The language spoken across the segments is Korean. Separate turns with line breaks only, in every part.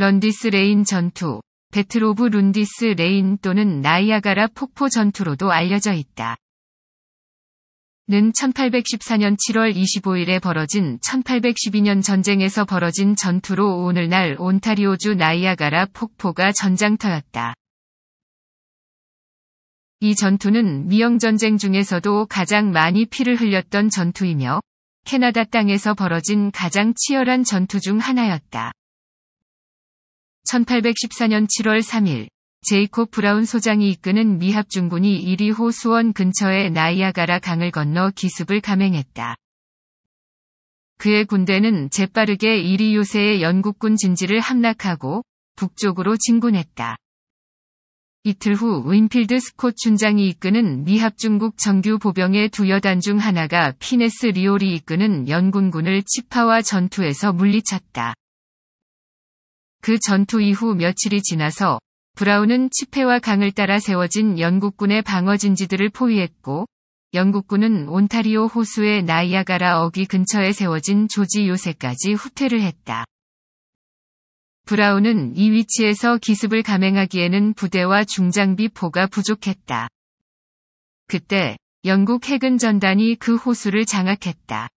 런디스 레인 전투, 베트로브 룬디스 레인 또는 나이아가라 폭포 전투로도 알려져 있다. 는 1814년 7월 25일에 벌어진 1812년 전쟁에서 벌어진 전투로 오늘날 온타리오주 나이아가라 폭포가 전장터였다. 이 전투는 미영전쟁 중에서도 가장 많이 피를 흘렸던 전투이며 캐나다 땅에서 벌어진 가장 치열한 전투 중 하나였다. 1814년 7월 3일 제이콥 브라운 소장이 이끄는 미합중군이 1위호 수원 근처의 나이아가라 강을 건너 기습을 감행했다. 그의 군대는 재빠르게 1위 요새의 영국군 진지를 함락하고 북쪽으로 진군했다. 이틀 후 윈필드 스콧 춘장이 이끄는 미합중국 정규 보병의 두 여단 중 하나가 피네스 리올이 이끄는 연군군을 치파와 전투에서 물리쳤다. 그 전투 이후 며칠이 지나서 브라운은 치페와 강을 따라 세워진 영국군의 방어 진지들을 포위했고 영국군은 온타리오 호수의 나이아가라 어귀 근처에 세워진 조지 요새까지 후퇴를 했다. 브라운은 이 위치에서 기습을 감행하기에는 부대와 중장비 포가 부족했다. 그때 영국 해군 전단이 그 호수를 장악했다.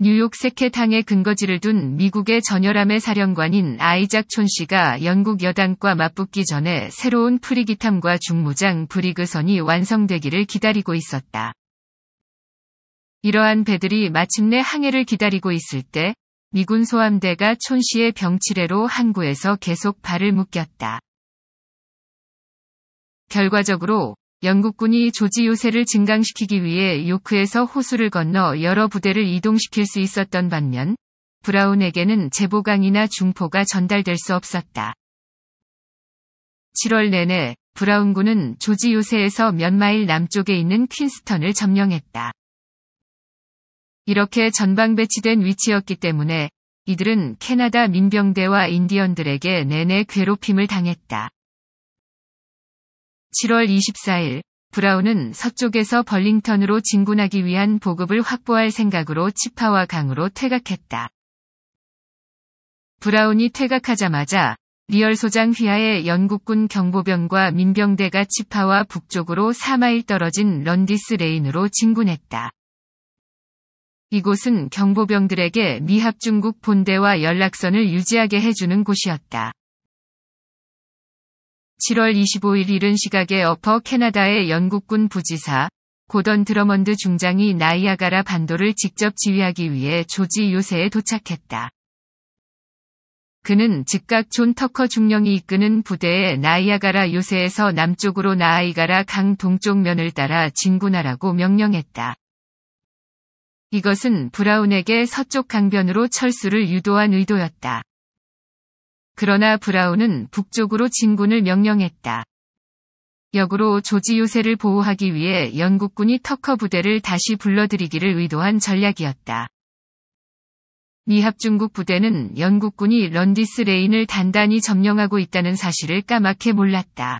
뉴욕 세계탕의 근거지를 둔 미국의 전열함의 사령관인 아이작 촌 씨가 영국 여당과 맞붙기 전에 새로운 프리기탐과 중무장 브리그선이 완성되기를 기다리고 있었다. 이러한 배들이 마침내 항해를 기다리고 있을 때 미군 소함대가 촌 씨의 병치레로 항구에서 계속 발을 묶였다. 결과적으로 영국군이 조지 요새를 증강시키기 위해 요크에서 호수를 건너 여러 부대를 이동시킬 수 있었던 반면 브라운에게는 제보강이나 중포가 전달될 수 없었다. 7월 내내 브라운군은 조지 요새에서 몇 마일 남쪽에 있는 퀸스턴을 점령했다. 이렇게 전방 배치된 위치였기 때문에 이들은 캐나다 민병대와 인디언들에게 내내 괴롭힘을 당했다. 7월 24일 브라운은 서쪽에서 벌링턴으로 진군하기 위한 보급을 확보할 생각으로 치파와 강으로 퇴각했다. 브라운이 퇴각하자마자 리얼 소장 휘하의 영국군 경보병과 민병대가 치파와 북쪽으로 4마일 떨어진 런디스 레인으로 진군했다. 이곳은 경보병들에게 미합 중국 본대와 연락선을 유지하게 해주는 곳이었다. 7월 25일 이른 시각에 어퍼 캐나다의 영국군 부지사 고던 드러먼드 중장이 나이아가라 반도를 직접 지휘하기 위해 조지 요새에 도착했다. 그는 즉각 존 터커 중령이 이끄는 부대에 나이아가라 요새에서 남쪽으로 나이가라강 동쪽 면을 따라 진군하라고 명령했다. 이것은 브라운에게 서쪽 강변으로 철수를 유도한 의도였다. 그러나 브라운은 북쪽으로 진군을 명령했다. 역으로 조지 요새를 보호하기 위해 영국군이 터커 부대를 다시 불러들이기를 의도한 전략이었다. 미합중국 부대는 영국군이 런디스 레인을 단단히 점령하고 있다는 사실을 까맣게 몰랐다.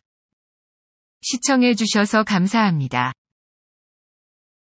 시청해주셔서 감사합니다.